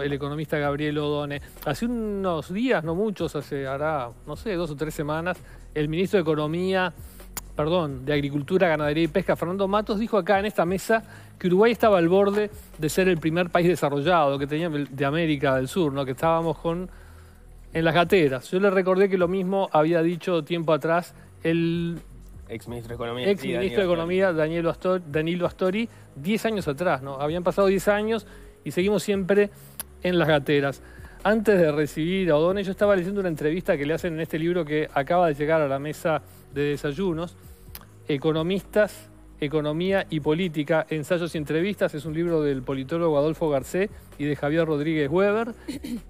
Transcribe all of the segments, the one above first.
el economista Gabriel Odone. Hace unos días, no muchos, hace hará, no sé, dos o tres semanas, el ministro de Economía, perdón, de Agricultura, Ganadería y Pesca, Fernando Matos, dijo acá en esta mesa que Uruguay estaba al borde de ser el primer país desarrollado que tenía de América del Sur, ¿no? que estábamos con en las gateras. Yo le recordé que lo mismo había dicho tiempo atrás el ex ministro de Economía. Danilo Astori, 10 años atrás, ¿no? Habían pasado 10 años y seguimos siempre en las gateras. Antes de recibir a Odone, yo estaba leyendo una entrevista que le hacen en este libro que acaba de llegar a la mesa de desayunos, Economistas, Economía y Política, Ensayos y Entrevistas, es un libro del politólogo Adolfo Garcés y de Javier Rodríguez Weber,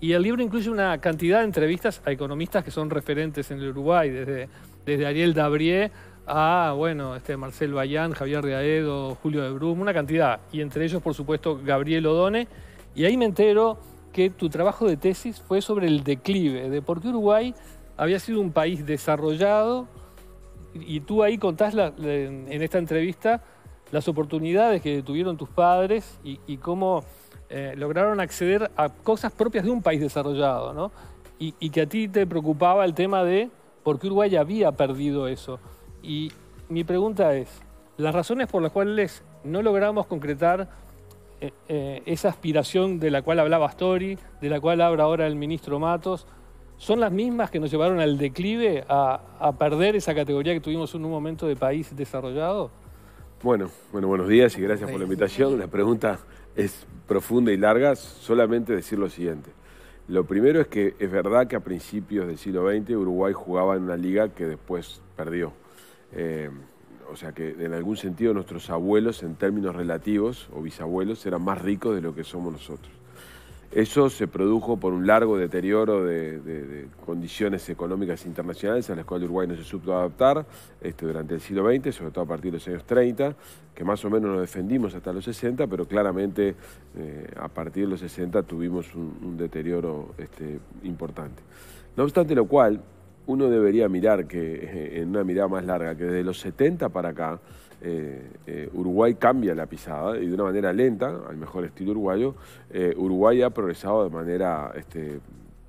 y el libro incluye una cantidad de entrevistas a economistas que son referentes en el Uruguay, desde, desde Ariel Dabrié Ah, bueno, este Marcel Bayán, Javier de Julio de Brum, una cantidad, y entre ellos, por supuesto, Gabriel Odone, y ahí me entero que tu trabajo de tesis fue sobre el declive, de por qué Uruguay había sido un país desarrollado, y tú ahí contás en esta entrevista las oportunidades que tuvieron tus padres y, cómo eh, lograron acceder a cosas propias de un país desarrollado, y que a ti te preocupaba el tema de por qué Uruguay había perdido eso. Y mi pregunta es, las razones por las cuales no logramos concretar eh, eh, esa aspiración de la cual hablaba Story, de la cual habla ahora el ministro Matos, son las mismas que nos llevaron al declive, a, a perder esa categoría que tuvimos en un momento de país desarrollado? Bueno, bueno, buenos días y gracias por la invitación. La pregunta es profunda y larga, solamente decir lo siguiente. Lo primero es que es verdad que a principios del siglo XX Uruguay jugaba en una liga que después perdió. Eh, o sea que en algún sentido nuestros abuelos en términos relativos o bisabuelos eran más ricos de lo que somos nosotros. Eso se produjo por un largo deterioro de, condiciones económicas internacionales a las cuales Uruguay no se supo adaptar este, durante el siglo XX, sobre todo a partir de los años 30, que más o menos nos defendimos hasta los 60, pero claramente eh, a partir de los 60 tuvimos un, un deterioro este, importante. No obstante lo cual, uno debería mirar que eh, en una mirada más larga, que desde los 70 para acá, eh, eh, Uruguay cambia la pisada y de una manera lenta, al mejor estilo uruguayo, Uruguay ha progresado de manera este,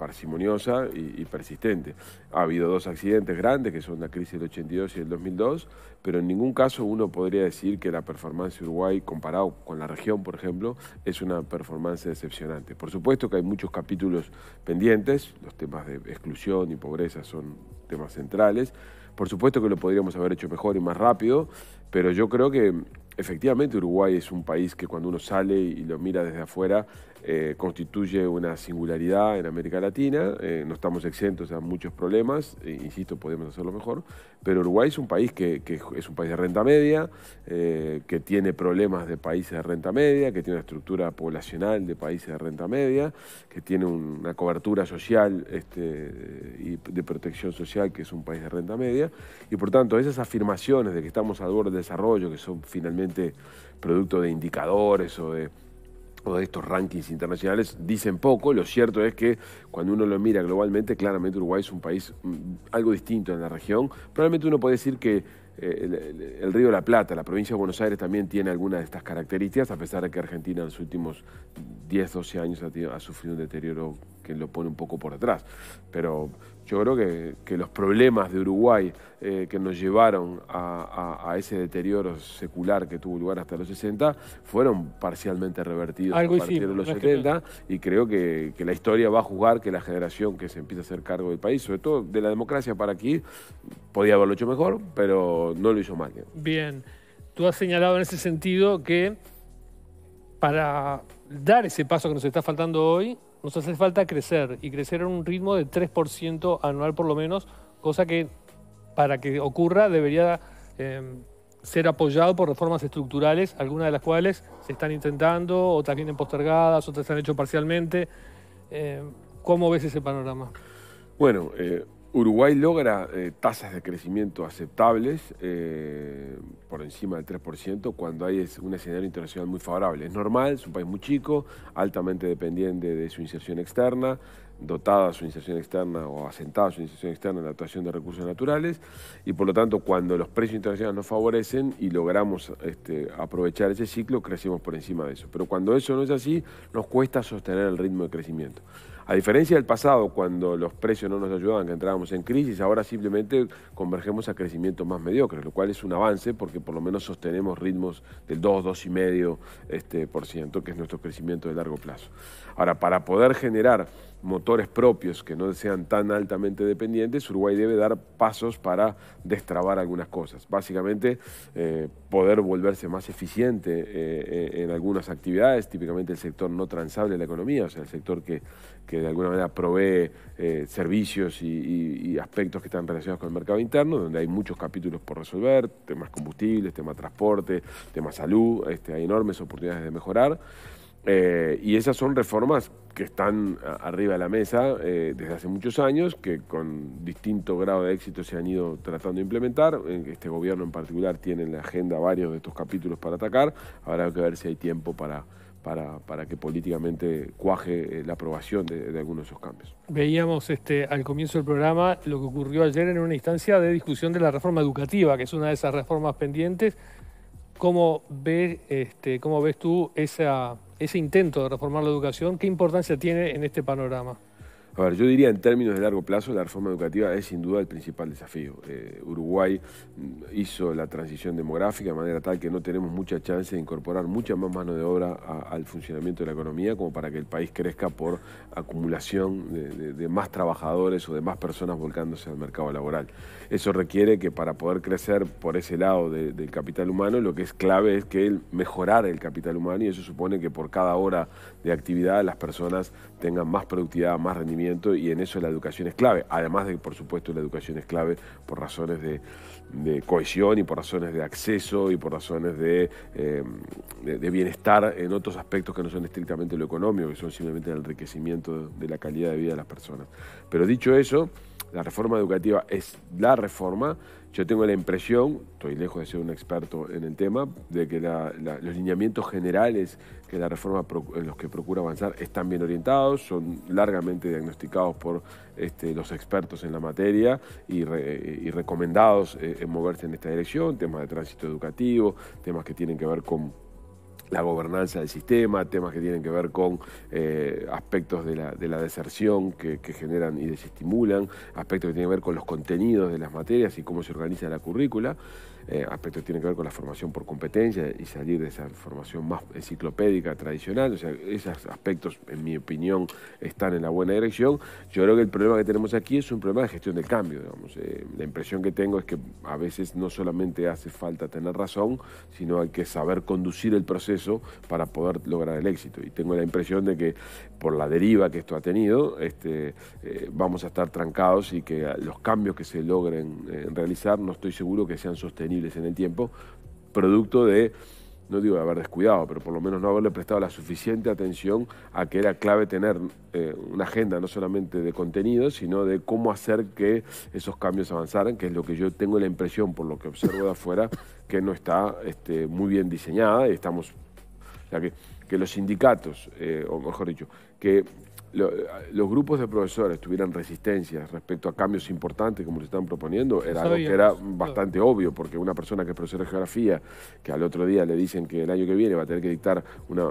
parsimoniosa y, persistente. Ha habido dos accidentes grandes, que son la crisis del 82 y el 2002, pero en ningún caso uno podría decir que la performance de Uruguay, comparado con la región, por ejemplo, es una performance decepcionante. Por supuesto que hay muchos capítulos pendientes, los temas de exclusión y pobreza son temas centrales. Por supuesto que lo podríamos haber hecho mejor y más rápido, pero yo creo que efectivamente Uruguay es un país que cuando uno sale y lo mira desde afuera eh, constituye una singularidad en América Latina, eh, no estamos exentos a muchos problemas, e insisto, podemos hacerlo mejor, pero Uruguay es un país que, es un país de renta media, eh, que tiene problemas de países de renta media, que tiene una estructura poblacional de países de renta media, que tiene una cobertura social este, y de protección social, que es un país de renta media, y por tanto esas afirmaciones de que estamos al borde del desarrollo, que son finalmente producto de indicadores o de o de estos rankings internacionales dicen poco. Lo cierto es que cuando uno lo mira globalmente, claramente Uruguay es un país mm, algo distinto en la región. Probablemente uno puede decir que eh, el, Río de la Plata, la provincia de Buenos Aires también tiene algunas de estas características, a pesar de que Argentina en los últimos 10, 12 años ha sufrido un deterioro que lo pone un poco por detrás. Pero yo creo que, los problemas de Uruguay eh, que nos llevaron a, ese deterioro secular que tuvo lugar hasta los 60 fueron parcialmente revertidos a partir de los 70 y creo que, la historia va a jugar que la generación que se empieza a hacer cargo del país, sobre todo de la democracia para aquí, podía haberlo hecho mejor, pero no lo hizo mal. Bien, tú has señalado en ese sentido que para dar ese paso que nos está faltando hoy, nos hace falta crecer y crecer en un ritmo de 3% anual por lo menos, cosa que para que ocurra debería em, ser apoyado por reformas estructurales, algunas de las cuales se están intentando, otras vienen postergadas, otras se han hecho parcialmente. Em, ¿Cómo ves ese panorama? Bueno, eh, Uruguay logra eh, tasas de crecimiento aceptables, eh, por encima del 3%, cuando hay un escenario internacional muy favorable. Es normal, es un país muy chico, altamente dependiente de su inserción externa, dotada su inserción externa o asentada su inserción externa en la actuación de recursos naturales y por lo tanto cuando los precios internacionales nos favorecen y logramos este, aprovechar ese ciclo crecemos por encima de eso. Pero cuando eso no es así nos cuesta sostener el ritmo de crecimiento. A diferencia del pasado, cuando los precios no nos ayudaban, que entrábamos en crisis, ahora simplemente convergemos a crecimientos más mediocres, lo cual es un avance porque por lo menos sostenemos ritmos del 2, 2,5%, este, que es nuestro crecimiento de largo plazo. Ahora, para poder generar motores propios que no sean tan altamente dependientes, Uruguay debe dar pasos para destrabar algunas cosas. Básicamente, eh, poder volverse más eficiente eh, eh, en algunas actividades, típicamente el sector no transable de la economía, o sea, el sector que que de alguna manera provee eh, servicios y, aspectos que están relacionados con el mercado interno, donde hay muchos capítulos por resolver, temas combustibles, tema transporte, tema salud, este, hay enormes oportunidades de mejorar. Eh, y esas son reformas que están arriba de la mesa eh, desde hace muchos años, que con distinto grado de éxito se han ido tratando de implementar. Este gobierno en particular tiene en la agenda varios de estos capítulos para atacar. Habrá que ver si hay tiempo para, para, que políticamente cuaje eh, la aprobación de, algunos de esos cambios. Veíamos este, al comienzo del programa lo que ocurrió ayer en una instancia de discusión de la reforma educativa, que es una de esas reformas pendientes. ¿Cómo, ves, este, cómo ves tú ese intento de reformar la educación? ¿Qué importancia tiene en este panorama? yo diría en términos de largo plazo, la reforma educativa es sin duda el principal desafío. Eh, Uruguay mm, hizo la transición demográfica de manera tal que no tenemos mucha chance de incorporar mucha más mano de obra al funcionamiento de la economía como para que el país crezca por acumulación de, de, más trabajadores o de más personas volcándose al mercado laboral. Eso requiere que para poder crecer por ese lado del capital humano, lo que es clave es que el mejorar el capital humano y eso supone que por cada hora de actividad las personas tengan más productividad, más rendimiento y en eso la educación es clave, además de que por supuesto la educación es clave por razones de, cohesión y por razones de acceso y por razones eh, de, bienestar en otros aspectos que no son estrictamente lo económico, que son simplemente el enriquecimiento de la calidad de vida de las personas. Pero dicho eso, la reforma educativa es la reforma. Yo tengo la impresión, estoy lejos de ser un experto en el tema, de que los lineamientos generales que la reforma en los que procura avanzar están bien orientados, son largamente diagnosticados por este, los expertos en la materia y, recomendados eh, en moverse en esta dirección, temas de tránsito educativo, temas que tienen que ver con la gobernanza del sistema, temas que tienen que ver con eh, aspectos de la, deserción que, generan y desestimulan, aspectos que tienen que ver con los contenidos de las materias y cómo se organiza la currícula, eh, aspectos que tienen que ver con la formación por competencia y salir de esa formación más enciclopédica, tradicional, o sea, esos aspectos, en mi opinión, están en la buena dirección. Yo creo que el problema que tenemos aquí es un problema de gestión del cambio, eh, la impresión que tengo es que a veces no solamente hace falta tener razón, sino hay que saber conducir el proceso para poder lograr el éxito. Y tengo la impresión de que por la deriva que esto ha tenido, este, eh, vamos a estar trancados y que los cambios que se logren eh, realizar no estoy seguro que sean sostenibles en el tiempo, producto de no digo de haber descuidado, pero por lo menos no haberle prestado la suficiente atención a que era clave tener eh, una agenda no solamente de contenido, sino de cómo hacer que esos cambios avanzaran, que es lo que yo tengo la impresión, por lo que observo de afuera, que no está este, muy bien diseñada y estamos sea, que, los sindicatos, eh, o mejor dicho, que los grupos de profesores tuvieran resistencias respecto a cambios importantes como se están proponiendo, era algo que era bastante obvio, porque una persona que es profesora de geografía, que al otro día le dicen que el año que viene va a tener que dictar una,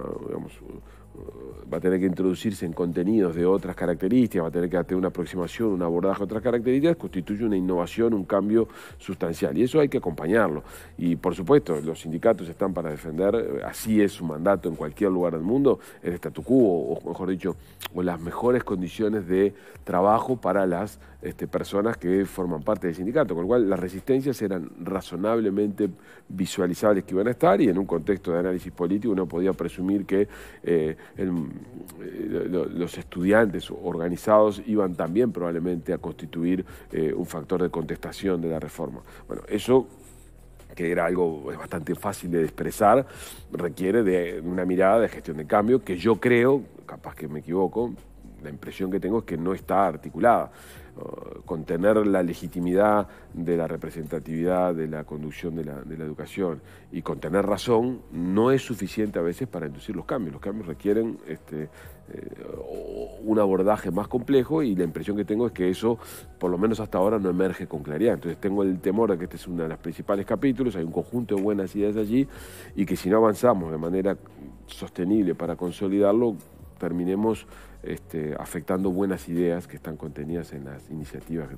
va a tener que introducirse en contenidos de otras características, va a tener que tener una aproximación, un abordaje a otras características, constituye una innovación, un cambio sustancial. Y eso hay que acompañarlo. Y por supuesto, los sindicatos están para defender, así es su mandato en cualquier lugar del mundo, el statu quo, o mejor dicho, o las mejores condiciones de trabajo para las este, personas que forman parte del sindicato. Con lo cual, las resistencias eran razonablemente visualizables que iban a estar y en un contexto de análisis político uno podía presumir que eh, eh, los estudiantes organizados iban también probablemente a constituir eh, un factor de contestación de la reforma. Bueno, eso que era algo eh, bastante fácil de expresar, requiere de una mirada de gestión de cambio que yo creo, capaz que me equivoco, la impresión que tengo es que no está articulada. Eh, contener la legitimidad de la representatividad, de la conducción de la, educación y con tener razón no es suficiente a veces para inducir los cambios. Los cambios requieren este, eh, un abordaje más complejo y la impresión que tengo es que eso, por lo menos hasta ahora, no emerge con claridad. Entonces tengo el temor de que este es uno de los principales capítulos, hay un conjunto de buenas ideas allí y que si no avanzamos de manera sostenible para consolidarlo, terminemos este, afectando buenas ideas que están contenidas en las iniciativas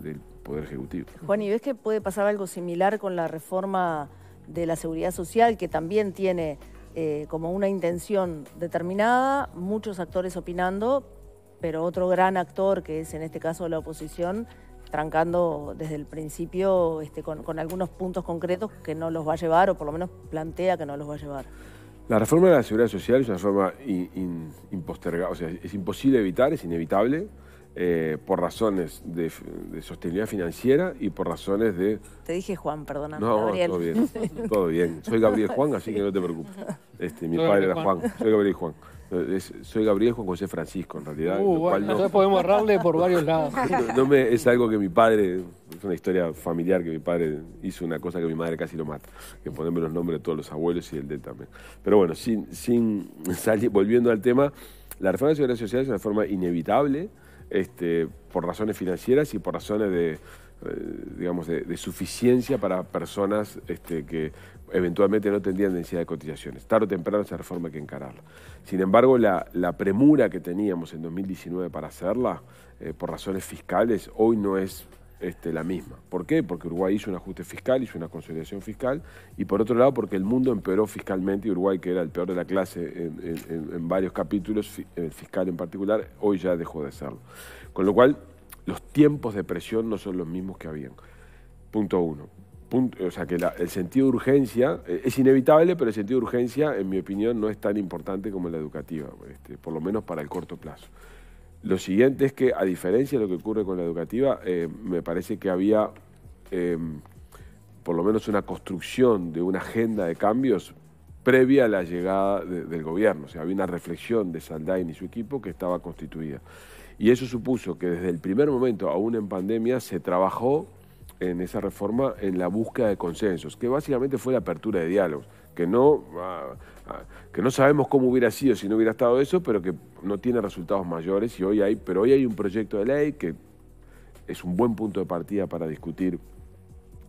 del Poder Ejecutivo. Juan, ¿y ves que puede pasar algo similar con la reforma de la seguridad social, que también tiene eh, como una intención determinada, muchos actores opinando, pero otro gran actor, que es en este caso la oposición, trancando desde el principio este, con algunos puntos concretos que no los va a llevar, o por lo menos plantea que no los va a llevar? La reforma de la seguridad social es una reforma impostergada, o sea, es imposible evitar, es inevitable, eh, por razones de, sostenibilidad financiera y por razones de... Te dije Juan, perdona. No, todo bien, todo bien. Soy Gabriel Juan, así que no te preocupes. Este, mi padre era Juan. Soy Gabriel Juan. Eh, soy Gabriel Juan José Francisco, en realidad. Uh, entonces podemos errarle por varios lados. es algo que mi padre, es una historia familiar que mi padre hizo una cosa que mi madre casi lo mata, que ponerme los nombres de todos los abuelos y el de también. Pero bueno, sin, sin volviendo al tema, la reforma de seguridad social es una forma inevitable este, por razones financieras y por razones de, eh, digamos, suficiencia para personas este, que eventualmente no tendrían densidad de cotizaciones. Tarde o temprano esa reforma hay que encararla. Sin embargo, la, premura que teníamos en 2019 para hacerla, eh, por razones fiscales, hoy no es este, la misma. ¿Por qué? Porque Uruguay hizo un ajuste fiscal, hizo una consolidación fiscal, y por otro lado porque el mundo empeoró fiscalmente, y Uruguay, que era el peor de la clase en, varios capítulos, el fiscal en particular, hoy ya dejó de serlo. Con lo cual, los tiempos de presión no son los mismos que habían. Punto uno o sea, que el sentido de urgencia eh, es inevitable, pero el sentido de urgencia, en mi opinión, no es tan importante como la educativa, este, por lo menos para el corto plazo. Lo siguiente es que, a diferencia de lo que ocurre con la educativa, eh, me parece que había em, por lo menos una construcción de una agenda de cambios previa a la llegada del gobierno. O sea, había una reflexión de Saldain y su equipo que estaba constituida. Y eso supuso que desde el primer momento, aún en pandemia, se trabajó en esa reforma en la búsqueda de consensos, que básicamente fue la apertura de diálogos, que no, ah, ah, que no sabemos cómo hubiera sido si no hubiera estado eso, pero que no tiene resultados mayores y hoy hay, pero hoy hay un proyecto de ley que es un buen punto de partida para discutir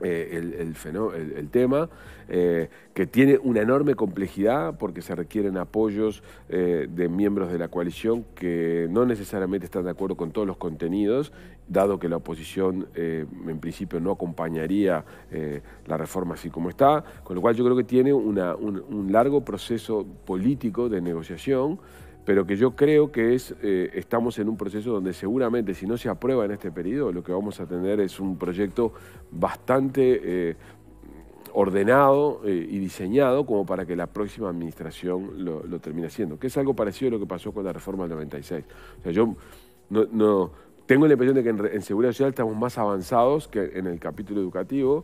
eh, el, tema, eh, que tiene una enorme complejidad porque se requieren apoyos eh, de miembros de la coalición que no necesariamente están de acuerdo con todos los contenidos, dado que la oposición en principio no acompañaría la reforma así como está, con lo cual yo creo que tiene un largo proceso político de negociación pero que yo creo que es, eh, estamos en un proceso donde seguramente si no se aprueba en este periodo, lo que vamos a tener es un proyecto bastante eh, ordenado eh, y diseñado como para que la próxima administración lo, termine haciendo, que es algo parecido a lo que pasó con la reforma del 96. O sea, yo no, tengo la impresión de que en, seguridad social estamos más avanzados que en el capítulo educativo,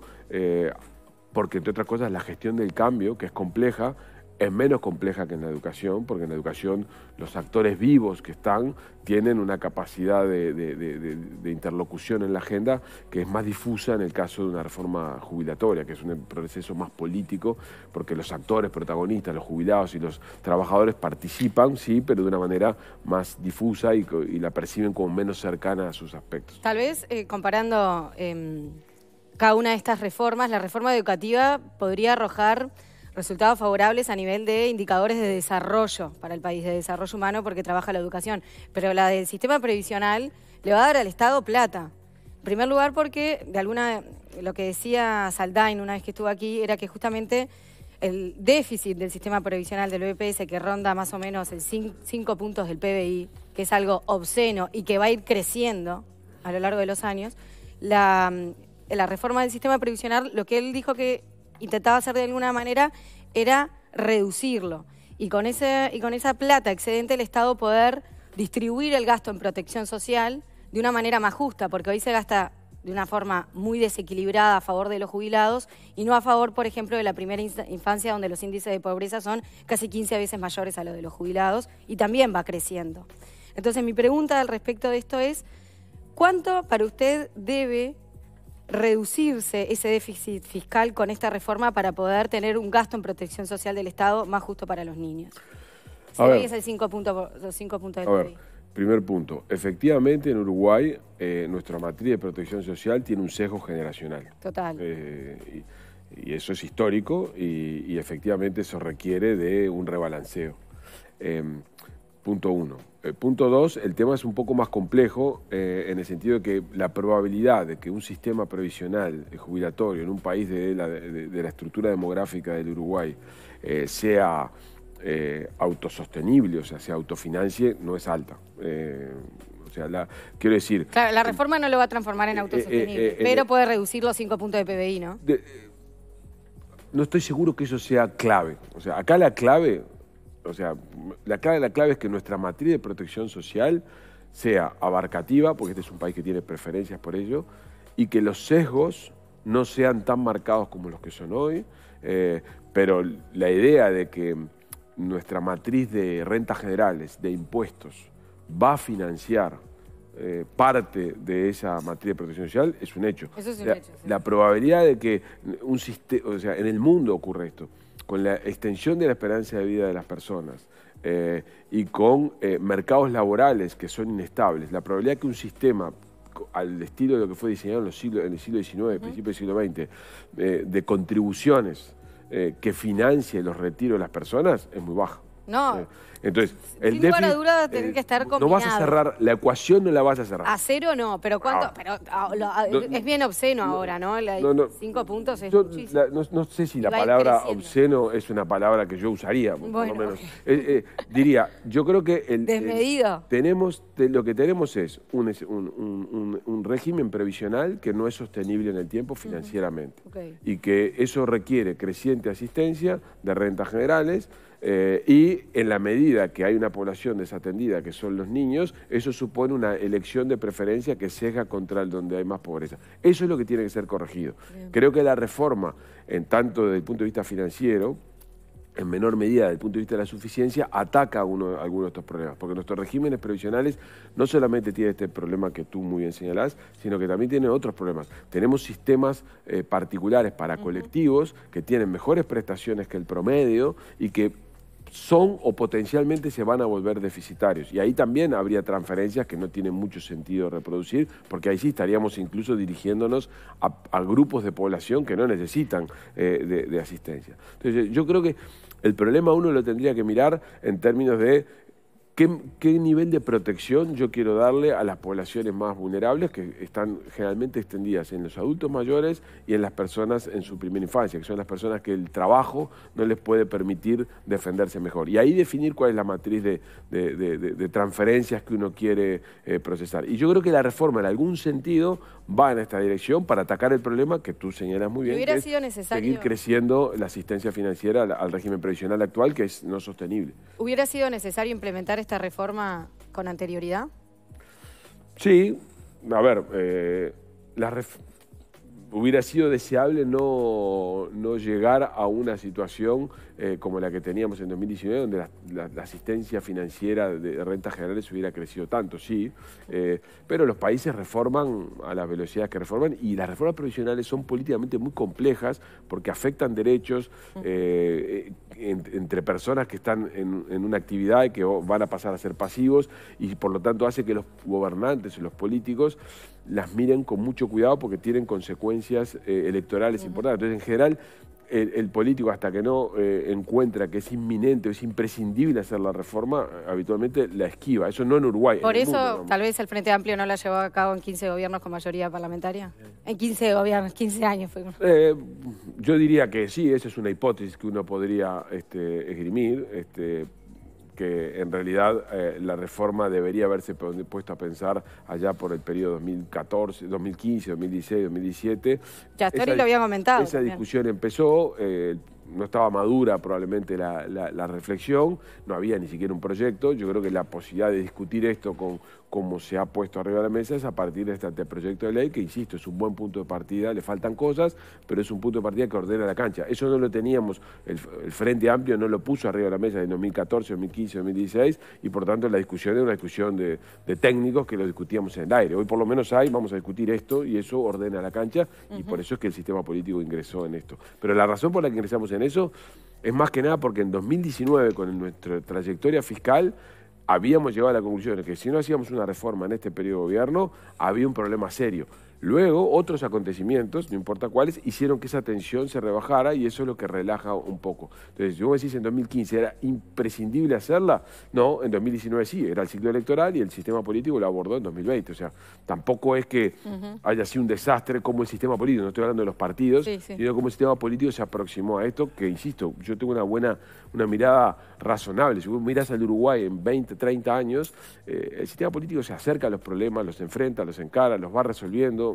porque entre otras cosas la gestión del cambio, que es compleja, es menos compleja que en la educación, porque en la educación los actores vivos que están tienen una capacidad de, interlocución en la agenda que es más difusa en el caso de una reforma jubilatoria, que es un proceso más político, porque los actores protagonistas, los jubilados y los trabajadores participan, sí, pero de una manera más difusa y, la perciben como menos cercana a sus aspectos. Tal vez eh, comparando em, cada una de estas reformas, la reforma educativa podría arrojar resultados favorables a nivel de indicadores de desarrollo para el país, de desarrollo humano, porque trabaja la educación. Pero la del sistema previsional le va a dar al Estado plata. En primer lugar, porque de alguna, lo que decía Saldain una vez que estuvo aquí era que justamente el déficit del sistema previsional del BPS, que ronda más o menos el 5 puntos del PBI, que es algo obsceno y que va a ir creciendo a lo largo de los años, la, la reforma del sistema previsional, lo que él dijo que intentaba hacer de alguna manera era reducirlo. Y con, ese, y con esa plata excedente el Estado poder distribuir el gasto en protección social de una manera más justa, porque hoy se gasta de una forma muy desequilibrada a favor de los jubilados y no a favor, por ejemplo, de la primera infancia donde los índices de pobreza son casi 15 veces mayores a los de los jubilados y también va creciendo. Entonces mi pregunta al respecto de esto es, ¿cuánto para usted debe reducirse ese déficit fiscal con esta reforma para poder tener un gasto en protección social del Estado más justo para los niños. a ver, es el 5 primer punto. Efectivamente, en Uruguay, eh, nuestra matriz de protección social tiene un sesgo generacional. Total. Eh, y, eso es histórico y, efectivamente eso requiere de un rebalanceo. Em, punto uno. Eh, punto dos, el tema es un poco más complejo eh, en el sentido de que la probabilidad de que un sistema previsional jubilatorio en un país de la, de, la estructura demográfica del Uruguay eh, sea autosostenible, o sea, sea autofinancie, no es alta. o sea, la, quiero decir... Claro, la reforma no lo va a transformar en autosostenible, pero puede reducir los cinco puntos de PBI, ¿no? no estoy seguro que eso sea clave. O sea, acá la clave o sea, la clave, la clave es que nuestra matriz de protección social sea abarcativa, porque este es un país que tiene preferencias por ello, y que los sesgos no sean tan marcados como los que son hoy, eh, pero la idea de que nuestra matriz de rentas generales, de impuestos, va a financiar eh, parte de esa matriz de protección social es un hecho. Eso es un hecho. La probabilidad de que un sistema, o sea, en el mundo ocurre esto, con la extensión de la esperanza de vida de las personas eh, y con eh, mercados laborales que son inestables, la probabilidad que un sistema al estilo de lo que fue diseñado en, el siglo XIX, principios principio del siglo XX, eh, de contribuciones que financie los retiros de las personas es muy baja. No. Entonces, el Sin eh, que estar combinado. No vas a cerrar, la ecuación no la vas a cerrar. A cero no, pero ah. cuánto, pero ah, ah, es bien obsceno ahora, ¿no? cinco puntos es yo, no, sé si la palabra obsceno es una palabra que yo usaría, por lo menos. Eh, eh, diría, yo creo que el, Desmedido. tenemos, lo que tenemos es un, régimen previsional que no es sostenible en el tiempo financieramente. Y que eso requiere creciente asistencia de rentas generales eh, y en la medida que hay una población desatendida, que son los niños, eso supone una elección de preferencia que sesga contra el donde hay más pobreza. Eso es lo que tiene que ser corregido. Creo que la reforma, en tanto desde el punto de vista financiero, en menor medida desde el punto de vista de la suficiencia, ataca algunos de estos problemas. Porque nuestros regímenes previsionales no solamente tienen este problema que tú muy bien señalás, sino que también tienen otros problemas. Tenemos sistemas eh, particulares para colectivos que tienen mejores prestaciones que el promedio y que son o potencialmente se van a volver deficitarios. Y ahí también habría transferencias que no tienen mucho sentido reproducir, porque ahí sí estaríamos incluso dirigiéndonos a, grupos de población que no necesitan eh, de, de, asistencia. Entonces, yo creo que el problema uno lo tendría que mirar en términos de ¿Qué, nivel de protección yo quiero darle a las poblaciones más vulnerables que están generalmente extendidas en los adultos mayores y en las personas en su primera infancia, que son las personas que el trabajo no les puede permitir defenderse mejor? Y ahí definir cuál es la matriz de, transferencias que uno quiere eh, procesar. Y yo creo que la reforma en algún sentido va en esta dirección para atacar el problema que tú señalas muy bien. que sido necesario. Seguir creciendo la asistencia financiera al, régimen previsional actual, que es no sostenible. Hubiera sido necesario implementar esta reforma con anterioridad? Sí, a ver, eh, la reforma hubiera sido deseable no, llegar a una situación eh, como la que teníamos en 2019, donde la, asistencia financiera de, rentas generales hubiera crecido tanto, sí, eh, pero los países reforman a las velocidades que reforman y las reformas provisionales son políticamente muy complejas porque afectan derechos eh, entre personas que están en, en, una actividad y que van a pasar a ser pasivos y por lo tanto hace que los gobernantes y los políticos las miren con mucho cuidado porque tienen consecuencias eh, electorales importantes. Entonces, en general, el, político hasta que no eh, encuentra que es inminente o es imprescindible hacer la reforma, habitualmente la esquiva. Eso no en Uruguay. Por eso, tal vez el Frente Amplio no la llevó a cabo en 15 gobiernos con mayoría parlamentaria. En 15 gobiernos, 15 años. Fue... Eh, yo diría que sí, esa es una hipótesis que uno podría este, esgrimir, este, que en realidad eh, la reforma debería haberse puesto a pensar allá por el periodo 2014, 2015, 2016, 2017. Ya, ahí lo había comentado. Esa discusión empezó, eh, no estaba madura probablemente la, reflexión, no había ni siquiera un proyecto. Yo creo que la posibilidad de discutir esto con, como se ha puesto arriba de la mesa, es a partir de este anteproyecto de ley, que insisto, es un buen punto de partida, le faltan cosas, pero es un punto de partida que ordena la cancha. Eso no lo teníamos, el, Frente Amplio no lo puso arriba de la mesa en 2014, 2015, 2016, y por tanto la discusión era una discusión de, técnicos que lo discutíamos en el aire. Hoy por lo menos hay, vamos a discutir esto, y eso ordena la cancha, y por eso es que el sistema político ingresó en esto. Pero la razón por la que ingresamos en eso es más que nada porque en 2019, con nuestra trayectoria fiscal, habíamos llegado a la conclusión de que si no hacíamos una reforma en este periodo de gobierno, había un problema serio. Luego, otros acontecimientos, no importa cuáles, hicieron que esa tensión se rebajara y eso es lo que relaja un poco. Entonces, si vos decís en 2015 era imprescindible hacerla, no, en 2019 sí, era el ciclo electoral y el sistema político lo abordó en 2020. O sea, tampoco es que haya sido un desastre como el sistema político, no estoy hablando de los partidos, sino como el sistema político se aproximó a esto, que insisto, yo tengo una buena, una mirada razonable. Si vos mirás al Uruguay en 20, 30 años, eh, el sistema político se acerca a los problemas, los enfrenta, los encara, los va resolviendo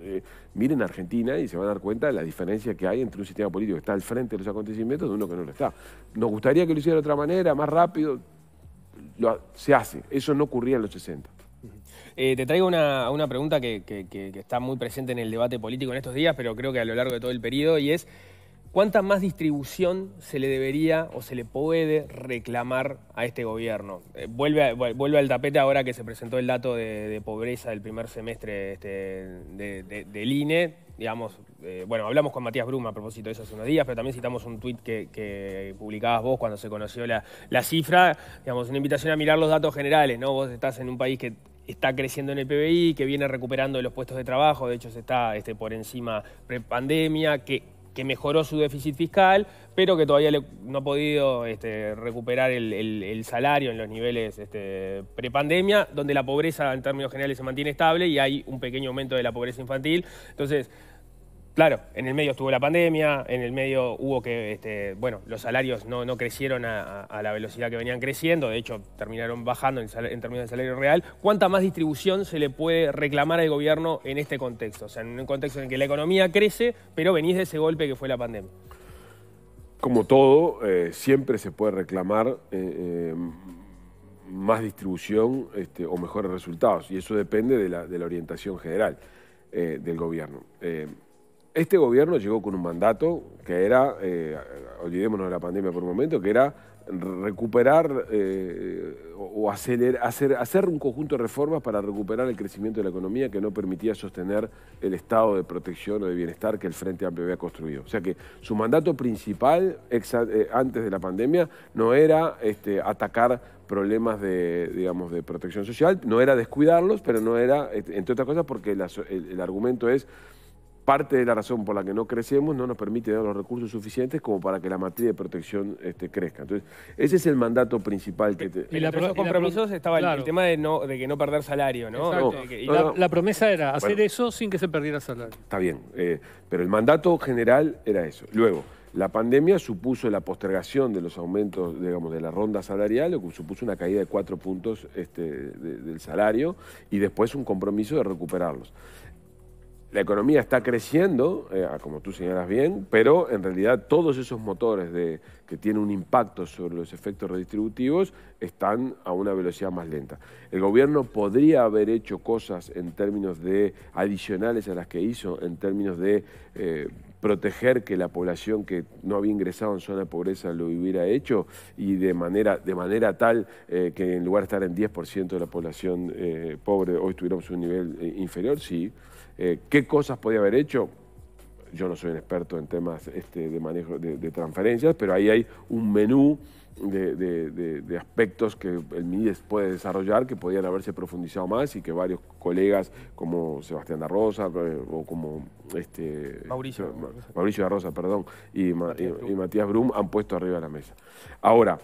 eh, miren Argentina y se van a dar cuenta de la diferencia que hay entre un sistema político que está al frente de los acontecimientos y uno que no lo está. Nos gustaría que lo hiciera de otra manera, más rápido, se hace. Eso no ocurría en los 60. Eh, te traigo una, una pregunta que, está muy presente en el debate político en estos días, pero creo que a lo largo de todo el periodo, y es ¿Cuánta más distribución se le debería o se le puede reclamar a este gobierno? Eh, vuelve, al tapete ahora que se presentó el dato de, pobreza del primer semestre este, de, del INE. Digamos, eh, bueno, hablamos con Matías Bruma a propósito de eso hace unos días, pero también citamos un tuit que, publicabas vos cuando se conoció la, cifra. Digamos, una invitación a mirar los datos generales, ¿no? Vos estás en un país que está creciendo en el PBI, que viene recuperando los puestos de trabajo, de hecho se está este, por encima prepandemia, que que mejoró su déficit fiscal, pero que todavía no ha podido este, recuperar el, salario en los niveles este, prepandemia, donde la pobreza en términos generales se mantiene estable y hay un pequeño aumento de la pobreza infantil. Entonces, Claro, en el medio estuvo la pandemia, en el medio hubo que, este, bueno, los salarios no, crecieron a, la velocidad que venían creciendo, de hecho terminaron bajando en, términos de salario real. ¿Cuánta más distribución se le puede reclamar al gobierno en este contexto? O sea, en un contexto en el que la economía crece, pero venís de ese golpe que fue la pandemia. Como todo, eh, siempre se puede reclamar eh, eh, más distribución este, o mejores resultados, y eso depende de la orientación general del gobierno este gobierno llegó con un mandato que era, eh, olvidémonos de la pandemia por un momento, que era recuperar eh, o hacer, un conjunto de reformas para recuperar el crecimiento de la economía que no permitía sostener el estado de protección o de bienestar que el Frente Amplio había construido. O sea que su mandato principal eh, antes de la pandemia no era este, atacar problemas de, digamos, de protección social, no era descuidarlos, pero no era, este, entre otras cosas, porque el argumento es parte de la razón por la que no crecemos no nos permite dar los recursos suficientes como para que la matriz de protección este, crezca. Entonces, ese es el mandato principal que... Te... Y la estaba el, tema de, no, que no perder salario, ¿no? la, promesa era hacer eso sin que se perdiera salario. Está bien, eh, pero el mandato general era eso. Luego, la pandemia supuso la postergación de los aumentos, digamos, de la ronda salarial, lo que supuso una caída de cuatro puntos este, del salario y después un compromiso de recuperarlos. La economía está creciendo, eh, ah, como tú señalas bien, pero en realidad todos esos motores de, que tienen un impacto sobre los efectos redistributivos están a una velocidad más lenta. El gobierno podría haber hecho cosas en términos de adicionales a las que hizo, en términos de eh, proteger que la población que no había ingresado en zona de pobreza lo hubiera hecho y de manera, de manera tal eh, que en lugar de estar en 10% de la población pobre hoy en un nivel inferior, sí. Eh, ¿Qué cosas podía haber hecho? Yo no soy un experto en temas este, de manejo de, transferencias, pero ahí hay un menú de, aspectos que el MIDES puede desarrollar que podían haberse profundizado más y que varios colegas como Sebastián de Rosa eh, o como este, Mauricio, Mauricio perdón, y, Matías Brum han puesto arriba de la mesa. Ahora,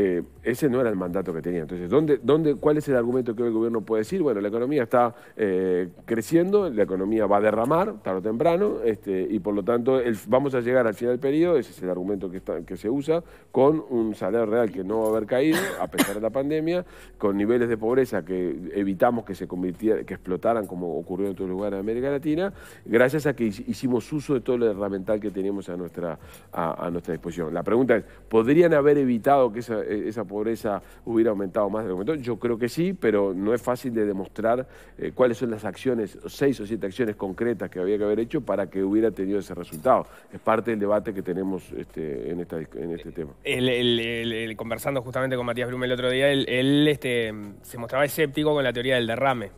eh, ese no era el mandato que tenía. Entonces, ¿dónde, dónde, ¿cuál es el argumento que el gobierno puede decir? Bueno, la economía está eh, creciendo, la economía va a derramar tarde o temprano, este, y por lo tanto vamos a llegar al final del periodo, ese es el argumento que, que se usa, con un salario real que no va a haber caído, a pesar de la pandemia, con niveles de pobreza que evitamos que se convirtiera que explotaran como ocurrió en otros lugares en América Latina, gracias a que hicimos uso de todo lo herramiental que teníamos a nuestra, a, a nuestra disposición. La pregunta es, ¿podrían haber evitado que esa e-, esa pobreza hubiera aumentado más de lo que Yo creo que sí, pero no es fácil de demostrar eh, cuáles son las acciones, seis o siete acciones concretas que había que haber hecho para que hubiera tenido ese resultado. Es parte del debate que tenemos este, en, en este tema. El, conversando justamente con Matías Blume el otro día, él, este, se mostraba escéptico con la teoría del derrame.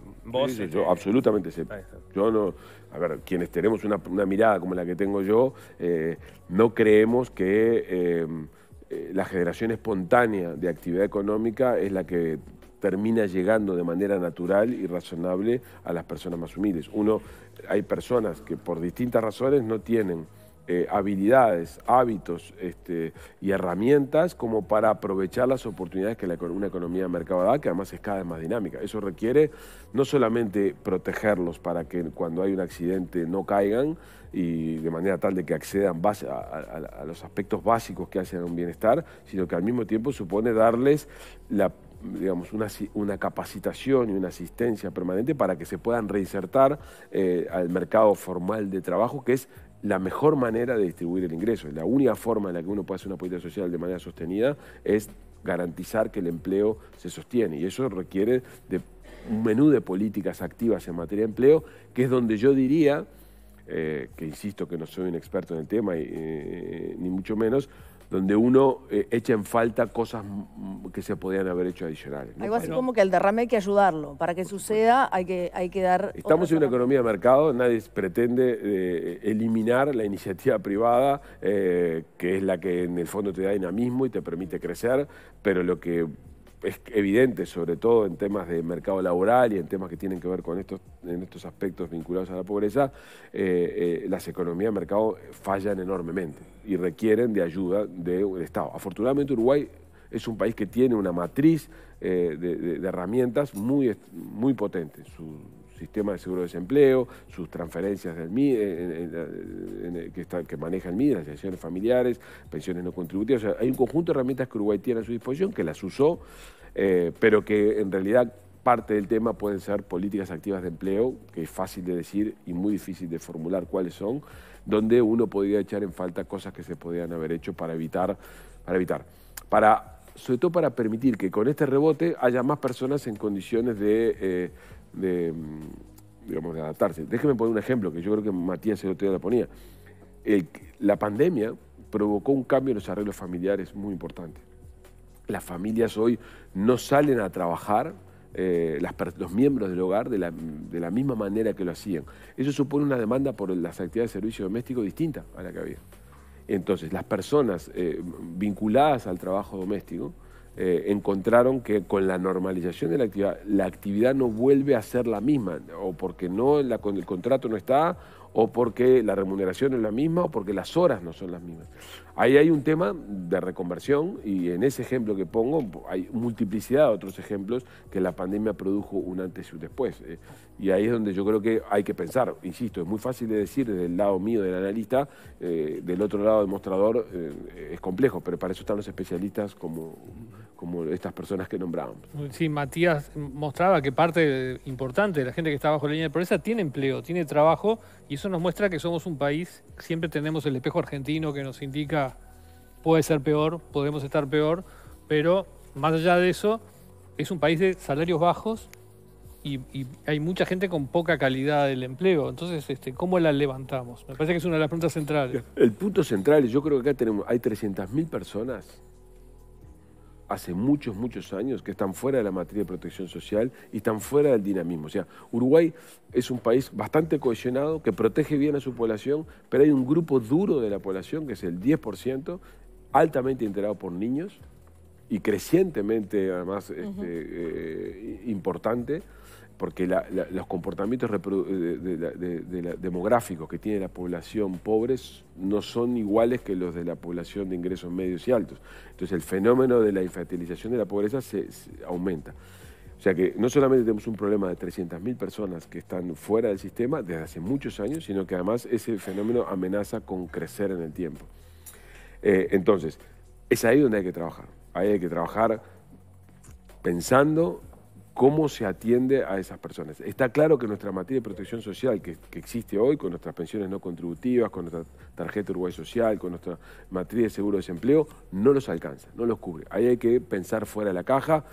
Este? yo, absolutamente escéptico. Yo no a ver, quienes tenemos una, mirada como la que tengo yo, eh, no creemos que eh, eh, la generación espontánea de actividad económica es la que termina llegando de manera natural y razonable a las personas más humildes. Uno, hay personas que por distintas razones no tienen eh, habilidades, hábitos este, y herramientas como para aprovechar las oportunidades que una economía de mercado da, que además es cada vez más dinámica. Eso requiere no solamente protegerlos para que cuando hay un accidente no caigan y de manera tal de que accedan a, los aspectos básicos que hacen un bienestar, sino que al mismo tiempo supone darles digamos, una, capacitación y una asistencia permanente para que se puedan reinsertar eh, al mercado formal de trabajo, que es la mejor manera de distribuir el ingreso. La única forma en la que uno puede hacer una política social de manera sostenida es garantizar que el empleo se sostiene. Y eso requiere de un menú de políticas activas en materia de empleo, que es donde yo diría, eh, que insisto que no soy un experto en el tema, y, eh, ni mucho menos, donde uno eh, echa en falta cosas mm, que se podían haber hecho adicionales. Algo así como que el derrame hay que ayudarlo. Para que suceda hay que, hay que dar... Estamos en una economía de mercado, nadie pretende eh, eliminar la iniciativa privada, eh, que es la que en el fondo te da dinamismo y te permite crecer, pero lo que es evidente, sobre todo en temas de mercado laboral y en temas que tienen que ver con estos, en estos aspectos vinculados a la pobreza, eh, eh, las economías de mercado fallan enormemente y requieren de ayuda del Estado. Afortunadamente Uruguay es un país que tiene una matriz eh, de, herramientas muy, muy potente. Su, sistema de seguro de desempleo, sus transferencias del eh, eh, que, que maneja el MIDE, las asociaciones familiares, pensiones no contributivas. hay un conjunto de herramientas que Uruguay tiene a su disposición, que las usó, eh, pero que en realidad parte del tema pueden ser políticas activas de empleo, que es fácil de decir y muy difícil de formular cuáles son, donde uno podría echar en falta cosas que se podían haber hecho para evitar, para evitar. Para sobre todo para permitir que con este rebote haya más personas en condiciones de de, digamos, adaptarse. Déjeme poner un ejemplo que yo creo que Matías el lo la ponía. la pandemia provocó un cambio en los arreglos familiares muy importante. Las familias hoy no salen a trabajar, eh, los miembros del hogar, de la, misma manera que lo hacían. Eso supone una demanda por las actividades de servicio doméstico distinta a la que había. Entonces, las personas eh, vinculadas al trabajo doméstico eh, encontraron que con la normalización de la actividad, la actividad no vuelve a ser la misma, o porque no la, el contrato no está, o porque la remuneración es la misma, o porque las horas no son las mismas. Ahí hay un tema de reconversión y en ese ejemplo que pongo hay multiplicidad de otros ejemplos que la pandemia produjo un antes y un después. Eh. y ahí es donde yo creo que hay que pensar. Insisto, es muy fácil de decir desde el lado mío del analista, eh, del otro lado del mostrador eh, es complejo, pero para eso están los especialistas como, como estas personas que nombrábamos Sí, Matías mostraba que parte importante de la gente que está bajo la línea de pobreza tiene empleo, tiene trabajo y eso nos muestra que somos un país, siempre tenemos el espejo argentino que nos indica puede ser peor, podemos estar peor, pero más allá de eso, es un país de salarios bajos y, hay mucha gente con poca calidad del empleo. Entonces, este, ¿cómo la levantamos? Me parece que es una de las preguntas centrales. El punto central, yo creo que acá tenemos, hay 300.000 personas hace muchos, muchos años que están fuera de la materia de protección social y están fuera del dinamismo. O sea, Uruguay es un país bastante cohesionado, que protege bien a su población, pero hay un grupo duro de la población, que es el 10%, altamente integrado por niños y crecientemente, además, este, eh, importante, porque los comportamientos eh, demográficos que tiene la población pobre no son iguales que los de la población de ingresos medios y altos. Entonces el fenómeno de la infertilización de la pobreza aumenta. O sea que no solamente tenemos un problema de 300.000 personas que están fuera del sistema desde hace muchos años, sino que además ese fenómeno amenaza con crecer en el tiempo. Eh, entonces, es ahí donde hay que trabajar. Ahí hay que trabajar pensando cómo se atiende a esas personas. Está claro que nuestra materia de protección social que, que, existe hoy, con nuestras pensiones no contributivas, con nuestra tarjeta Uruguay Social, con nuestra matriz de seguro de desempleo, no los alcanza, no los cubre. Ahí hay que pensar fuera de la caja,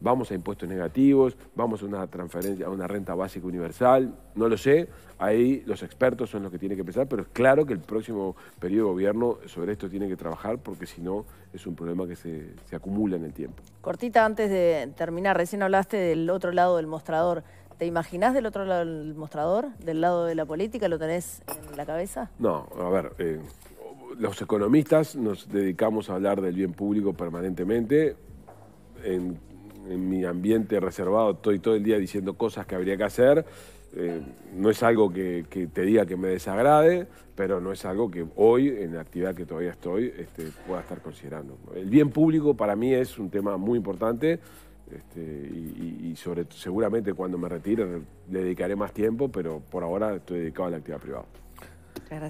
vamos a impuestos negativos, vamos a una transferencia, a una renta básica universal, no lo sé, ahí los expertos son los que tienen que pensar, pero es claro que el próximo periodo de gobierno sobre esto tiene que trabajar porque si no es un problema que se, acumula en el tiempo. Cortita, antes de terminar, recién hablaste del otro lado del mostrador. ¿Te imaginás del otro lado del mostrador, del lado de la política? ¿Lo tenés en la cabeza? No, a ver, eh, los economistas nos dedicamos a hablar del bien público permanentemente en mi ambiente reservado estoy todo el día diciendo cosas que habría que hacer. Eh, no es algo que, te diga que me desagrade, pero no es algo que hoy, en la actividad que todavía estoy, este, pueda estar considerando. El bien público para mí es un tema muy importante este, y, seguramente cuando me retire le dedicaré más tiempo, pero por ahora estoy dedicado a la actividad privada.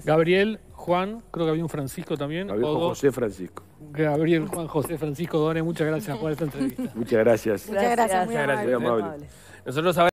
Gabriel, Juan, creo que había un Francisco también. Gabriel un José Francisco. Gabriel, Juan, José, Francisco Don. muchas gracias por esta entrevista. Muchas gracias. Muchas gracias, amable.